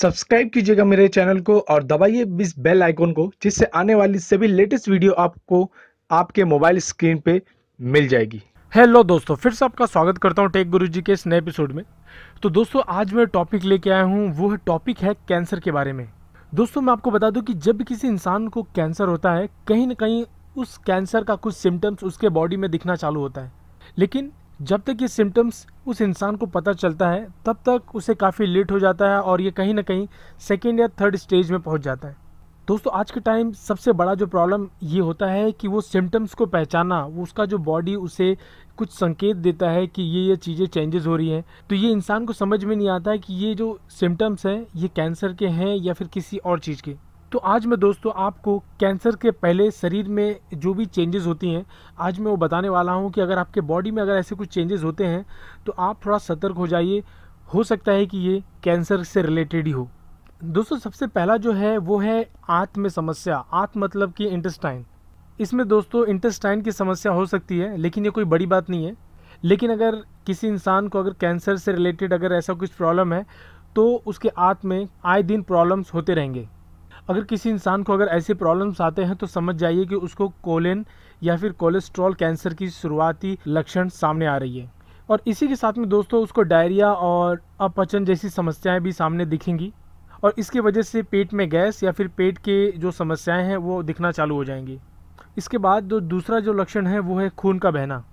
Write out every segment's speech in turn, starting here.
subscribe कीजिएगा मेरे channel को और दबाइए इस बेल आइकॉन को जिससे आने वाली सभी लेटेस्ट वीडियो आपको आपके मोबाइल स्क्रीन पे मिल जाएगी हेलो दोस्तों फिर से आपका स्वागत करता हूँ टेक गुरुजी के इस नए एपिसोड में तो दोस्तों आज मैं टॉपिक लेके आया हूँ वो है टॉपिक है कैंसर के बारे में दोस्तों मैं आपको बता दूँ कि जब किसी इंसान को कैंसर होता है कहीं ना कहीं उस कैंसर का कुछ सिम्टम्स उसके बॉडी में दिखना चालू होता है लेकिन जब तक ये सिम्टम्स उस इंसान को पता चलता है तब तक उसे काफ़ी लेट हो जाता है और ये कहीं ना कहीं सेकेंड या थर्ड स्टेज में पहुँच जाता है दोस्तों आज के टाइम सबसे बड़ा जो प्रॉब्लम ये होता है कि वो सिम्टम्स को पहचाना उसका जो बॉडी उसे कुछ संकेत देता है कि ये ये चीज़ें चेंजेस हो रही हैं तो ये इंसान को समझ में नहीं आता है कि ये जो सिम्टम्स हैं ये कैंसर के हैं या फिर किसी और चीज़ के तो आज मैं दोस्तों आपको कैंसर के पहले शरीर में जो भी चेंजेस होती हैं आज मैं वो बताने वाला हूँ कि अगर आपके बॉडी में अगर ऐसे कुछ चेंजेस होते हैं तो आप थोड़ा सतर्क हो जाइए हो सकता है कि ये कैंसर से रिलेटेड ही हो दोस्तों सबसे पहला जो है वो है आँत में समस्या आँत मतलब कि इंटेस्टाइन इसमें दोस्तों इंटेस्टाइन की समस्या हो सकती है लेकिन ये कोई बड़ी बात नहीं है लेकिन अगर किसी इंसान को अगर कैंसर से रिलेटेड अगर ऐसा कुछ प्रॉब्लम है तो उसके आँत में आए दिन प्रॉब्लम्स होते रहेंगे अगर किसी इंसान को अगर ऐसे प्रॉब्लम्स आते हैं तो समझ जाइए कि उसको कोलेन या फिर कोलेस्ट्रॉल कैंसर की शुरुआती लक्षण सामने आ रही है और इसी के साथ में दोस्तों उसको डायरिया और अपचन जैसी समस्याएं भी सामने दिखेंगी और इसकी वजह से पेट में गैस या फिर पेट के जो समस्याएं हैं वो दिखना चालू हो जाएंगी इसके बाद जो दूसरा जो लक्षण है वो है खून का बहना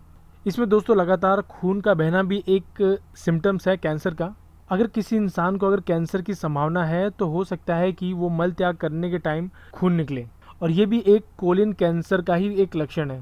इसमें दोस्तों लगातार खून का बहना भी एक सिम्टम्स है कैंसर का अगर किसी इंसान को अगर कैंसर की संभावना है तो हो सकता है कि वो मल त्याग करने के टाइम खून निकले और ये भी एक कोलिन कैंसर का ही एक लक्षण है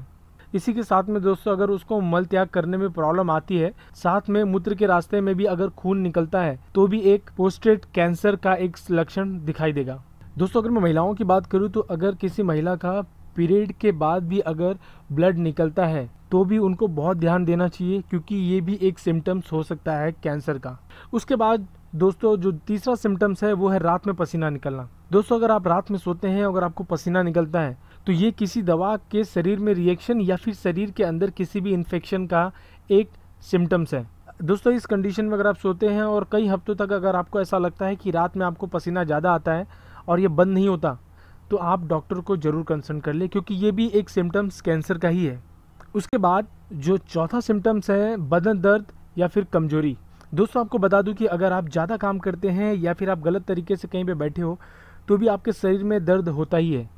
इसी के साथ में दोस्तों अगर उसको मल त्याग करने में प्रॉब्लम आती है साथ में मूत्र के रास्ते में भी अगर खून निकलता है तो भी एक पोस्टेट कैंसर का एक लक्षण दिखाई देगा दोस्तों अगर मैं महिलाओं की बात करूँ तो अगर किसी महिला का पीरियड के बाद भी अगर ब्लड निकलता है तो भी उनको बहुत ध्यान देना चाहिए क्योंकि ये भी एक सिम्टम्स हो सकता है कैंसर का उसके बाद दोस्तों जो तीसरा सिम्टम्स है वो है रात में पसीना निकलना दोस्तों अगर आप रात में सोते हैं अगर आपको पसीना निकलता है तो ये किसी दवा के शरीर में रिएक्शन या फिर शरीर के अंदर किसी भी इन्फेक्शन का एक सिम्टम्स है दोस्तों इस कंडीशन में अगर आप सोते हैं और कई हफ्तों तक अगर आपको ऐसा लगता है कि रात में आपको पसीना ज़्यादा आता है और ये बंद नहीं होता तो आप डॉक्टर को ज़रूर कंसल्ट कर लें क्योंकि ये भी एक सिम्टम्स कैंसर का ही है उसके बाद जो चौथा सिम्टम्स है बदन दर्द या फिर कमजोरी दोस्तों आपको बता दूं कि अगर आप ज़्यादा काम करते हैं या फिर आप गलत तरीके से कहीं पे बैठे हो तो भी आपके शरीर में दर्द होता ही है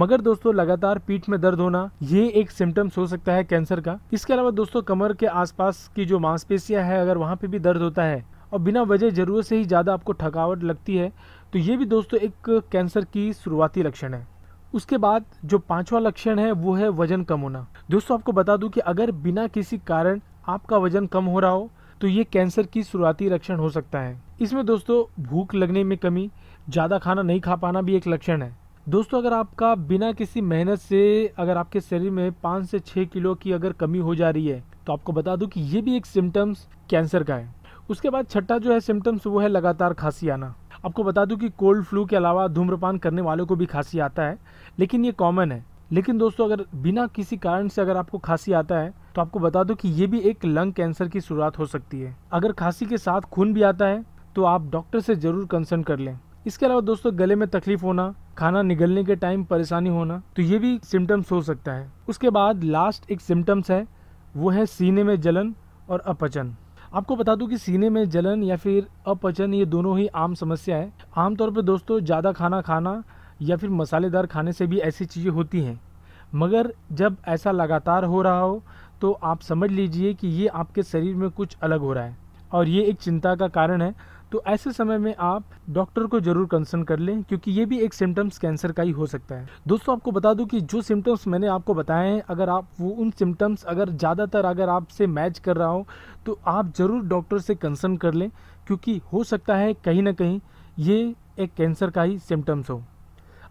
मगर दोस्तों लगातार पीठ में दर्द होना ये एक सिम्टम्स हो सकता है कैंसर का इसके अलावा दोस्तों कमर के आसपास की जो मांसपेशियां है अगर वहाँ पे भी दर्द होता है और बिना वजह ज़रूरत से ही ज़्यादा आपको थकावट लगती है तो ये भी दोस्तों एक कैंसर की शुरुआती लक्षण है उसके बाद जो पांचवा लक्षण है वो है वजन कम होना दोस्तों आपको बता दूं कि अगर बिना किसी कारण आपका वजन कम हो रहा हो तो ये कैंसर की शुरुआती लक्षण हो सकता है इसमें दोस्तों भूख लगने में कमी ज़्यादा खाना नहीं खा पाना भी एक लक्षण है दोस्तों अगर आपका बिना किसी मेहनत से अगर आपके शरीर में पाँच से छः किलो की अगर कमी हो जा रही है तो आपको बता दूं कि ये भी एक सिम्टम्स कैंसर का है उसके बाद छठा जो है सिम्टम्स वो है लगातार खांसी आना आपको बता दूं कि कोल्ड फ्लू के अलावा धूम्रपान करने वालों को भी खांसी आता है लेकिन ये कॉमन है लेकिन दोस्तों अगर बिना किसी कारण से अगर आपको खांसी आता है तो आपको बता दूं कि ये भी एक लंग कैंसर की शुरुआत हो सकती है अगर खांसी के साथ खून भी आता है तो आप डॉक्टर से ज़रूर कंसर्न कर लें इसके अलावा दोस्तों गले में तकलीफ होना खाना निगलने के टाइम परेशानी होना तो ये भी सिम्टम्स हो सकता है उसके बाद लास्ट एक सिम्टम्स है वो है सीने में जलन और अपचन आपको बता दूं कि सीने में जलन या फिर अपचन ये दोनों ही आम समस्या है आमतौर पर दोस्तों ज़्यादा खाना खाना या फिर मसालेदार खाने से भी ऐसी चीज़ें होती हैं मगर जब ऐसा लगातार हो रहा हो तो आप समझ लीजिए कि ये आपके शरीर में कुछ अलग हो रहा है और ये एक चिंता का कारण है तो ऐसे समय में आप डॉक्टर को जरूर कंसर्न कर लें क्योंकि ये भी एक सिम्टम्स कैंसर का ही हो सकता है दोस्तों आपको बता दूं कि जो सिम्टम्स मैंने आपको बताए हैं अगर आप वो उन सिम्टम्स अगर ज़्यादातर अगर आपसे मैच कर रहा हो तो आप ज़रूर डॉक्टर से कंसर्न कर लें क्योंकि हो सकता है कहीं ना कहीं ये एक कैंसर का ही सिम्टम्स हो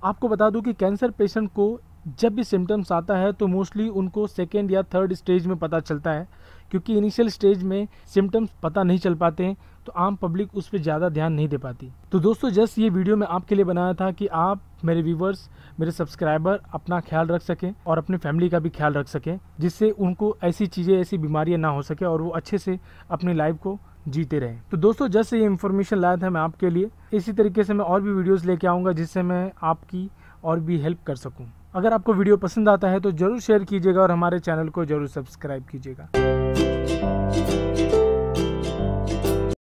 आपको बता दूं कि कैंसर पेशेंट को जब भी सिम्टम्स आता है तो मोस्टली उनको सेकेंड या थर्ड स्टेज में पता चलता है क्योंकि इनिशियल स्टेज में सिम्टम्स पता नहीं चल पाते हैं तो आम पब्लिक उस पर ज़्यादा ध्यान नहीं दे पाती तो दोस्तों जस्ट ये वीडियो मैं आपके लिए बनाया था कि आप मेरे व्यूवर्स मेरे सब्सक्राइबर अपना ख्याल रख सकें और अपनी फैमिली का भी ख्याल रख सकें जिससे उनको ऐसी चीज़ें ऐसी बीमारियाँ ना हो सके और वो अच्छे से अपनी लाइफ को जीते रहें तो दोस्तों जस्ट ये इन्फॉर्मेशन लाया था मैं आपके लिए इसी तरीके से मैं और भी वीडियोज़ लेके आऊँगा जिससे मैं आपकी और भी हेल्प कर सकूँ अगर आपको वीडियो पसंद आता है तो ज़रूर शेयर कीजिएगा और हमारे चैनल को ज़रूर सब्सक्राइब कीजिएगा